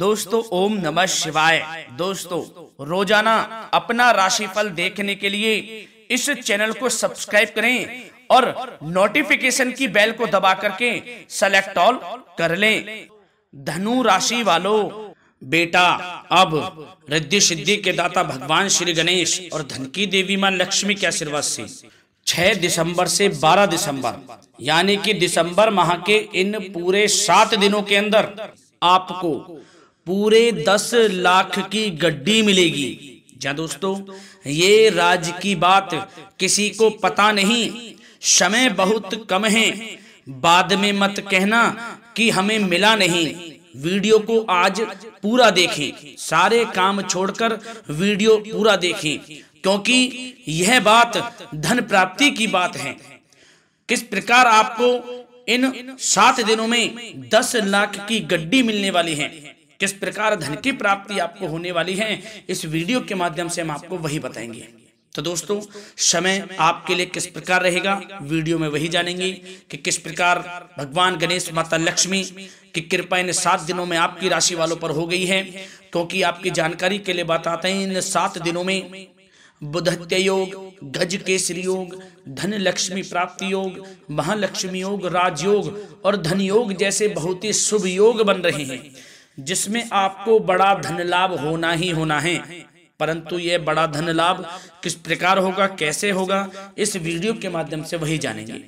दोस्तों ओम नमः शिवाय दोस्तों रोजाना अपना राशिफल देखने के लिए इस चैनल को सब्सक्राइब करें और नोटिफिकेशन की बेल को दबा करके सेलेक्ट ऑल कर लें धनु राशि वालों बेटा अब रिद्धि सिद्धि के दाता भगवान श्री गणेश और धन की देवी मां लक्ष्मी के आशीर्वाद से 6 दिसंबर से 12 दिसंबर यानी कि दिसंबर माह के इन पूरे सात दिनों के अंदर आपको पूरे दस लाख की गड्डी मिलेगी क्या दोस्तों ये राज की बात किसी को पता नहीं समय बहुत कम है बाद में मत कहना कि हमें मिला नहीं वीडियो को आज पूरा देखें सारे काम छोड़कर वीडियो पूरा देखें क्योंकि यह बात धन प्राप्ति की बात है किस प्रकार आपको इन सात दिनों में दस लाख की गड्डी मिलने वाली है किस प्रकार धन की प्राप्ति आपको होने वाली है इस वीडियो के माध्यम से हम आपको वही बताएंगे तो दोस्तों समय आपके लिए किस प्रकार रहेगा वीडियो में वही जानेंगे कि किस प्रकार भगवान गणेश माता लक्ष्मी की कृपा इन सात दिनों में आपकी राशि वालों पर हो गई है क्योंकि तो आपकी जानकारी के लिए बताते हैं इन सात दिनों में बुधत्य योग गज केसरी योग धन लक्ष्मी प्राप्ति योग महालक्ष्मी योग राजयोग और धन योग जैसे बहुत ही शुभ योग बन रहे हैं जिसमें आपको बड़ा धन लाभ होना ही होना है परंतु ये बड़ा धन लाभ किस प्रकार होगा कैसे होगा इस वीडियो के माध्यम से वही जानेंगे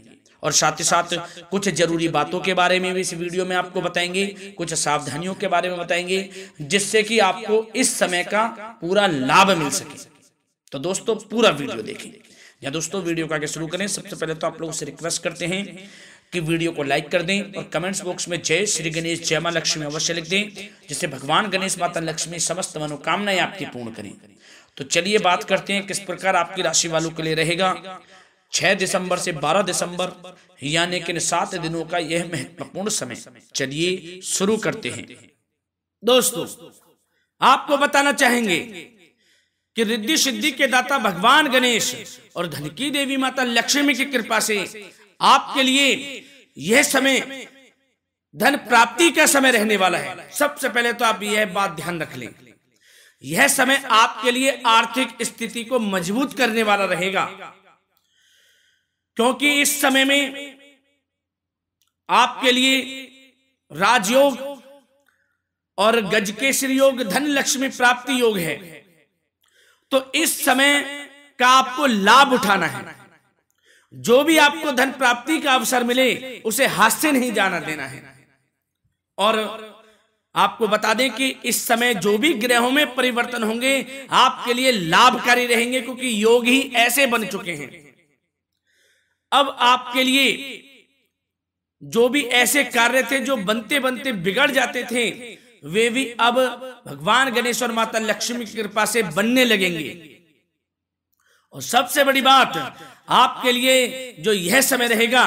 और साथ ही साथ कुछ जरूरी बातों के बारे में भी इस वीडियो में आपको बताएंगे कुछ सावधानियों के बारे में बताएंगे जिससे कि आपको इस समय का पूरा लाभ मिल सके तो दोस्तों पूरा वीडियो देखें या दोस्तों वीडियो का आगे शुरू करें सबसे पहले तो आप लोगों से रिक्वेस्ट करते हैं कि वीडियो को लाइक कर दें और कमेंट्स बॉक्स में जय श्री गणेश जय माँ लक्ष्मी अवश्य लिख दें जिससे भगवान गणेश माता लक्ष्मी समस्त मनोकामनाएं आपकी पूर्ण करें तो चलिए बात करते हैं किस प्रकार आपकी राशि वालों के लिए रहेगा छह दिसंबर से बारह दिसंबर यानी कि सात दिनों का यह महत्वपूर्ण समय चलिए शुरू करते हैं दोस्तों आपको बताना चाहेंगे कि रिद्धि सिद्धि के दाता भगवान गणेश और धन की देवी माता लक्ष्मी की कृपा से आपके लिए यह समय धन प्राप्ति का समय रहने वाला है सबसे पहले तो आप यह बात ध्यान रख लें यह समय आपके लिए आर्थिक स्थिति को मजबूत करने वाला रहेगा क्योंकि इस समय में आपके लिए राजयोग और गज योग धन लक्ष्मी प्राप्ति योग है तो इस समय का आपको लाभ उठाना है जो भी आपको धन प्राप्ति का अवसर मिले उसे हाथ से नहीं जाना देना है और आपको बता दें कि इस समय जो भी ग्रहों में परिवर्तन होंगे आपके लिए लाभकारी रहेंगे क्योंकि योग ही ऐसे बन चुके हैं अब आपके लिए जो भी ऐसे कार्य थे जो बनते बनते बिगड़ जाते थे वे भी अब भगवान गणेश और माता लक्ष्मी की कृपा से बनने लगेंगे और सबसे बड़ी बात आपके लिए जो यह समय रहेगा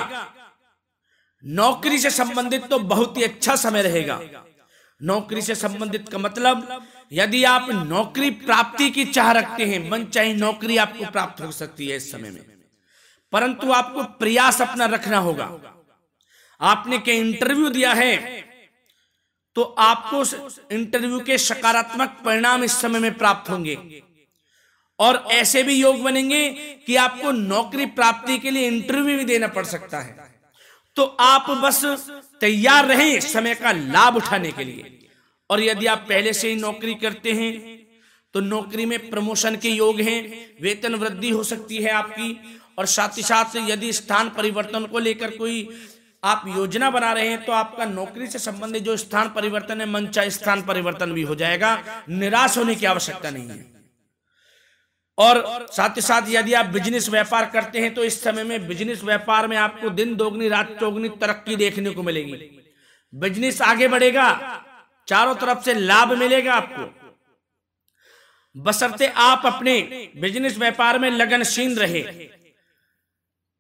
नौकरी से संबंधित तो बहुत ही अच्छा समय रहेगा नौकरी से संबंधित का मतलब यदि आप नौकरी प्राप्ति की चाह रखते हैं मन चाहे नौकरी आपको प्राप्त हो सकती है इस समय में परंतु आपको प्रयास अपना रखना होगा आपने के इंटरव्यू दिया है तो आपको इंटरव्यू के सकारात्मक परिणाम इस समय में प्राप्त होंगे और ऐसे भी योग बनेंगे कि आपको नौकरी प्राप्ति के लिए इंटरव्यू भी देना पड़ सकता है तो आप बस तैयार रहें समय का लाभ उठाने के लिए और यदि आप पहले से ही नौकरी करते हैं तो नौकरी में प्रमोशन के योग हैं वेतन वृद्धि हो सकती है आपकी और साथ ही साथ यदि स्थान परिवर्तन को लेकर कोई आप योजना बना रहे हैं तो आपका नौकरी से संबंधित जो स्थान परिवर्तन है मंचा स्थान परिवर्तन भी हो जाएगा निराश होने की आवश्यकता नहीं है और साथ ही साथ यदि आप बिजनेस व्यापार करते हैं तो इस समय में बिजनेस व्यापार में आपको दिन दोगुनी रात चौगुनी तरक्की देखने को मिलेगी बिजनेस आगे बढ़ेगा चारों तरफ से लाभ मिलेगा आपको बसरते आप अपने बिजनेस व्यापार में लगनशील रहे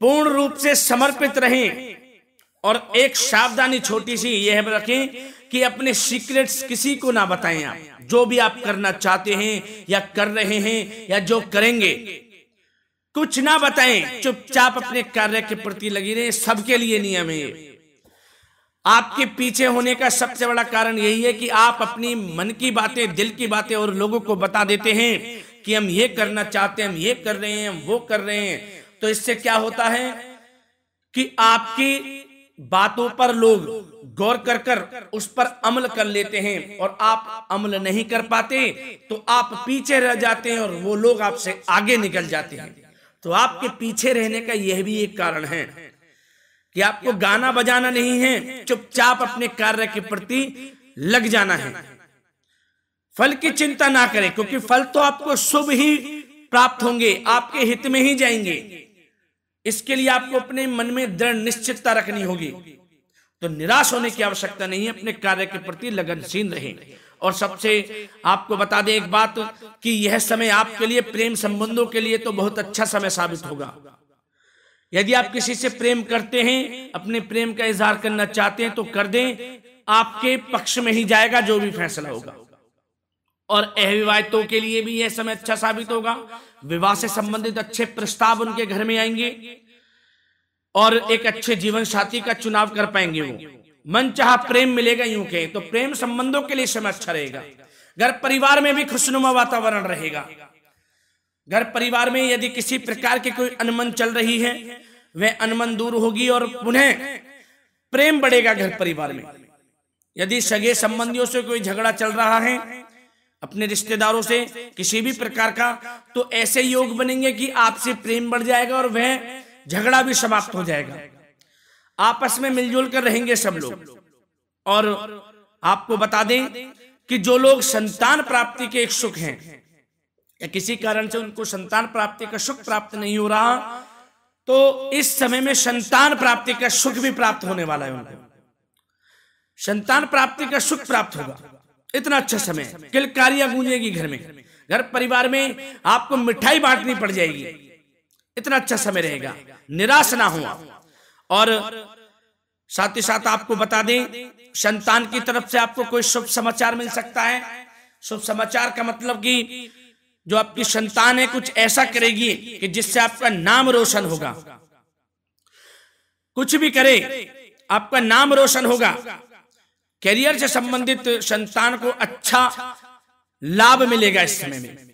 पूर्ण रूप से समर्पित रहें और एक सावधानी छोटी सी यह रखें कि अपने सीक्रेट्स किसी को ना बताएं आप जो भी आप करना चाहते हैं या कर रहे हैं या जो करेंगे कुछ ना बताएं चुपचाप अपने कार्य के प्रति लगी रहे सबके लिए नियम है आपके पीछे होने का सबसे बड़ा कारण यही है कि आप अपनी मन की बातें दिल की बातें और लोगों को बता देते हैं कि हम ये करना चाहते हैं हम ये कर रहे हैं हम वो कर रहे हैं तो इससे क्या होता है कि आपकी बातों पर लोग गौर कर कर उस पर अमल कर लेते हैं और आप अमल नहीं कर पाते तो आप पीछे रह जाते हैं और वो लोग आपसे आगे निकल जाते हैं तो आपके पीछे रहने का यह भी एक कारण है कि आपको गाना बजाना नहीं है चुपचाप अपने कार्य के प्रति लग जाना है फल की चिंता ना करें क्योंकि फल तो आपको शुभ ही प्राप्त होंगे आपके हित में ही जाएंगे इसके लिए आपको अपने मन में दृढ़ निश्चितता रखनी होगी तो निराश होने की आवश्यकता नहीं है अपने कार्य के प्रति लगनशील रहें और सबसे आपको बता दें एक बात कि यह समय आपके लिए प्रेम संबंधों के लिए तो बहुत अच्छा समय साबित होगा यदि आप किसी से प्रेम करते हैं अपने प्रेम का इजहार करना चाहते हैं तो कर दें आपके पक्ष में ही जाएगा जो भी फैसला होगा और अविवाहितों के लिए भी यह समय अच्छा साबित होगा विवाह से संबंधित अच्छे प्रस्ताव उनके घर में आएंगे और एक अच्छे जीवन साथी का चुनाव कर पाएंगे वो मन चाह प्रेम मिलेगा यूं के तो प्रेम संबंधों के लिए समय अच्छा रहेगा अच्छा घर परिवार में भी खुशनुमा वातावरण रहेगा घर परिवार में यदि किसी प्रकार की कोई अनमन चल रही है वह अनमन दूर होगी और पुनः प्रेम बढ़ेगा घर परिवार में यदि सगे संबंधियों से कोई झगड़ा चल रहा है अपने रिश्तेदारों से किसी भी प्रकार का तो ऐसे योग बनेंगे कि आपसे प्रेम बढ़ जाएगा और वह झगड़ा भी समाप्त हो जाएगा आपस में मिलजुल कर रहेंगे सब लोग और आपको बता दें कि जो लोग संतान प्राप्ति के इच्छुक हैं या किसी कारण से उनको संतान प्राप्ति का सुख प्राप्त नहीं हो रहा तो इस समय में संतान प्राप्ति का सुख भी प्राप्त होने वाला है उनको संतान प्राप्ति का सुख प्राप्त होगा इतना अच्छा समय किलकारियां गूंजेगी घर में घर परिवार में आपको मिठाई बांटनी पड़ जाएगी इतना अच्छा समय रहेगा निराश ना हो और साथ ही साथ आपको बता दें संतान की तरफ से आपको कोई शुभ समाचार मिल सकता है शुभ समाचार का मतलब कि जो आपकी संतान है कुछ ऐसा करेगी कि जिससे आपका नाम रोशन होगा कुछ भी करे आपका नाम रोशन होगा करियर से संबंधित संतान को अच्छा लाभ मिलेगा इस समय में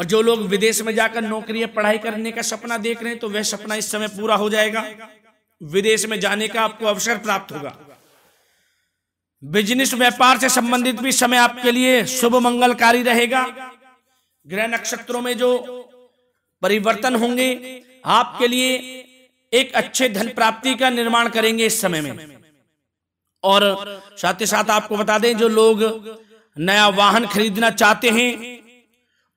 और जो लोग विदेश में जाकर नौकरी या पढ़ाई करने का सपना देख रहे हैं तो वह सपना इस समय पूरा हो जाएगा विदेश में जाने का आपको अवसर प्राप्त होगा बिजनेस व्यापार से संबंधित भी समय आपके लिए शुभ मंगलकारी रहेगा ग्रह नक्षत्रों में जो परिवर्तन होंगे आपके लिए एक अच्छे धन प्राप्ति का निर्माण करेंगे इस समय में और साथ ही साथ आपको बता दें जो लोग नया वाहन खरीदना चाहते हैं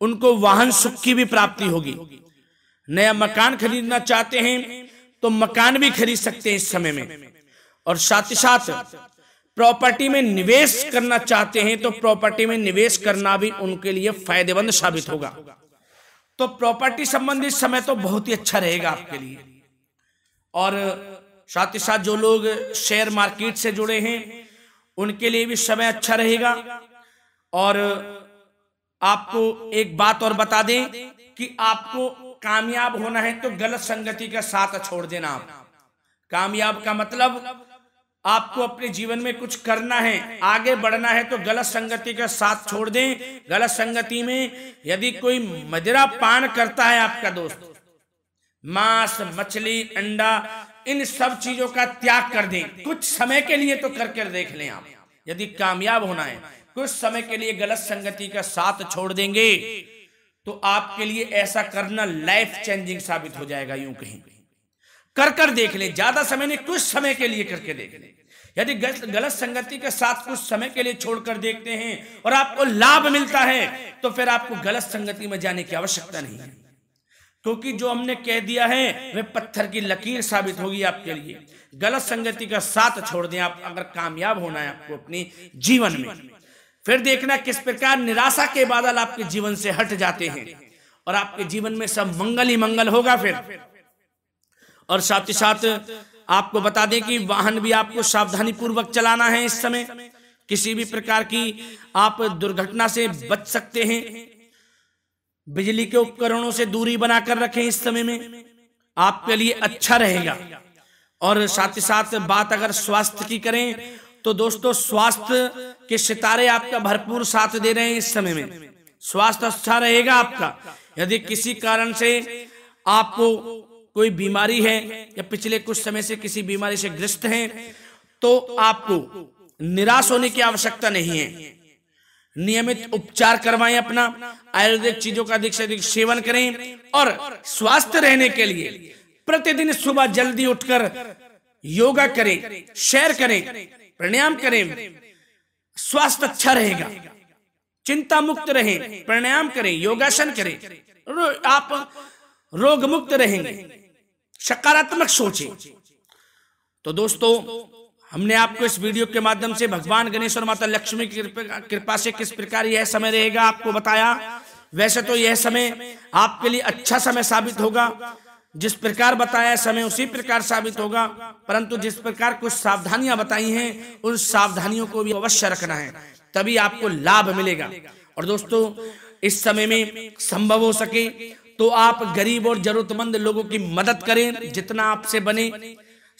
उनको वाहन सुख की भी प्राप्ति होगी नया मकान खरीदना चाहते हैं तो मकान भी खरीद सकते हैं इस समय में और साथ ही साथ प्रॉपर्टी में निवेश करना चाहते हैं तो प्रॉपर्टी में निवेश करना भी उनके लिए फायदेमंद साबित होगा तो प्रॉपर्टी संबंधित समय तो बहुत ही अच्छा रहेगा आपके लिए और साथ ही साथ जो लोग शेयर मार्केट से जुड़े हैं उनके लिए भी समय अच्छा रहेगा और आपको एक बात और बता दें कि आपको कामयाब होना है तो गलत संगति का साथ छोड़ देना कामयाब का मतलब आपको अपने जीवन में कुछ करना है आगे बढ़ना है तो गलत संगति का साथ छोड़ दें गलत संगति में यदि कोई मदिरा पान करता है आपका दोस्त मांस मछली अंडा इन सब चीजों का त्याग कर दें कुछ समय के लिए तो करके देख लें आप यदि कामयाब होना है कुछ समय के लिए गलत संगति का साथ छोड़ देंगे तो आपके लिए ऐसा करना लाइफ चेंजिंग साबित हो जाएगा यूं कहीं कर कर देख ले ज्यादा समय नहीं कुछ समय के लिए करके देख ले यदि गलत संगति के साथ कुछ समय के लिए छोड़कर देखते हैं और आपको लाभ मिलता है तो फिर आपको गलत संगति में जाने की आवश्यकता नहीं है क्योंकि जो हमने कह दिया है वह पत्थर की लकीर साबित होगी आपके लिए गलत संगति का साथ छोड़ दें आप अगर कामयाब होना है आपको अपने जीवन में फिर देखना किस प्रकार निराशा के बादल आपके जीवन से हट जाते हैं और आपके जीवन में सब मंगल ही मंगल होगा फिर और साथ ही साथ आपको बता दें कि वाहन भी आपको सावधानी पूर्वक चलाना है इस समय किसी भी प्रकार की आप दुर्घटना से बच सकते हैं बिजली के उपकरणों से दूरी बनाकर रखें इस समय में आपके लिए अच्छा रहेगा और साथ ही साथ बात अगर स्वास्थ्य की करें तो दोस्तों स्वास्थ्य के सितारे आपका भरपूर साथ दे रहे हैं इस समय में स्वास्थ्य अच्छा रहेगा आपका यदि किसी कारण से आपको कोई बीमारी है या पिछले कुछ समय से किसी बीमारी से ग्रस्त हैं तो आपको निराश होने की आवश्यकता नहीं है नियमित उपचार करवाएं अपना आयुर्वेदिक चीजों का अधिक से अधिक सेवन करें और स्वास्थ्य रहने के लिए प्रतिदिन सुबह जल्दी उठकर योगा करें शेयर करें प्राणायाम करें स्वास्थ्य अच्छा रहेगा चिंता मुक्त रहें प्राणायाम करें योगासन करें आप रोग मुक्त रहेंगे सकारात्मक सोचें तो दोस्तों हमने आपको इस वीडियो के माध्यम से भगवान गणेश और माता लक्ष्मी की कृपा से किस प्रकार यह समय रहेगा आपको बताया वैसे तो यह समय आपके लिए अच्छा समय साबित होगा जिस प्रकार बताया समय उसी प्रकार साबित होगा परंतु जिस प्रकार कुछ सावधानियां बताई हैं उन सावधानियों को भी अवश्य रखना है तभी आपको लाभ मिलेगा और दोस्तों इस समय में संभव हो सके तो आप गरीब और जरूरतमंद लोगों की मदद करें जितना आपसे बने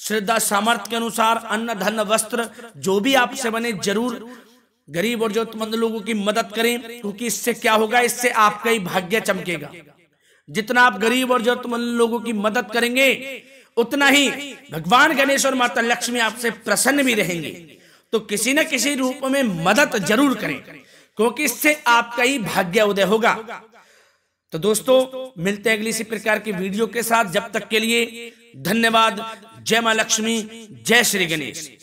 श्रद्धा सामर्थ्य के अनुसार अन्न धन वस्त्र जो भी आपसे बने जरूर गरीब और जरूरतमंद लोगों की मदद करें क्योंकि इससे क्या होगा इससे आपका ही भाग्य चमकेगा जितना आप गरीब और जरूरतमंद लोगों की मदद करेंगे उतना ही भगवान गणेश और माता लक्ष्मी आपसे प्रसन्न भी रहेंगे तो किसी न किसी रूप में मदद जरूर करें क्योंकि इससे आपका ही भाग्य उदय होगा तो दोस्तों मिलते हैं अगली इसी प्रकार की वीडियो के साथ जब तक के लिए धन्यवाद जय मां लक्ष्मी जय श्री गणेश